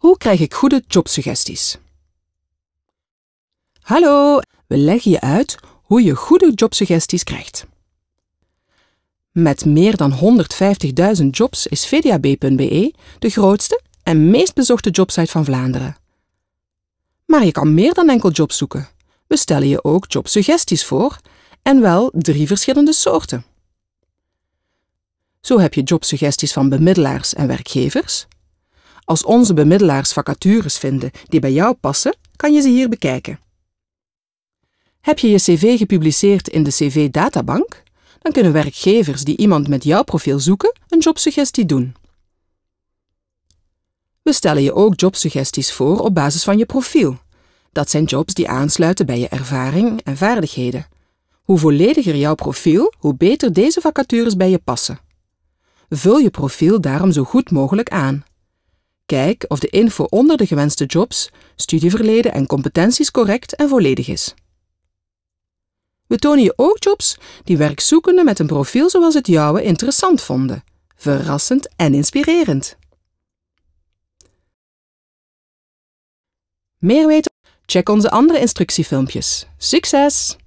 Hoe krijg ik goede jobsuggesties? Hallo, we leggen je uit hoe je goede jobsuggesties krijgt. Met meer dan 150.000 jobs is vdab.be de grootste en meest bezochte jobsite van Vlaanderen. Maar je kan meer dan enkel jobs zoeken. We stellen je ook jobsuggesties voor, en wel drie verschillende soorten. Zo heb je jobsuggesties van bemiddelaars en werkgevers, als onze bemiddelaars vacatures vinden die bij jou passen, kan je ze hier bekijken. Heb je je cv gepubliceerd in de CV-databank? Dan kunnen werkgevers die iemand met jouw profiel zoeken een jobsuggestie doen. We stellen je ook jobsuggesties voor op basis van je profiel. Dat zijn jobs die aansluiten bij je ervaring en vaardigheden. Hoe vollediger jouw profiel, hoe beter deze vacatures bij je passen. Vul je profiel daarom zo goed mogelijk aan. Kijk of de info onder de gewenste jobs, studieverleden en competenties correct en volledig is. We tonen je ook jobs die werkzoekenden met een profiel zoals het jouwe interessant vonden, verrassend en inspirerend. Meer weten? Check onze andere instructiefilmpjes. Succes!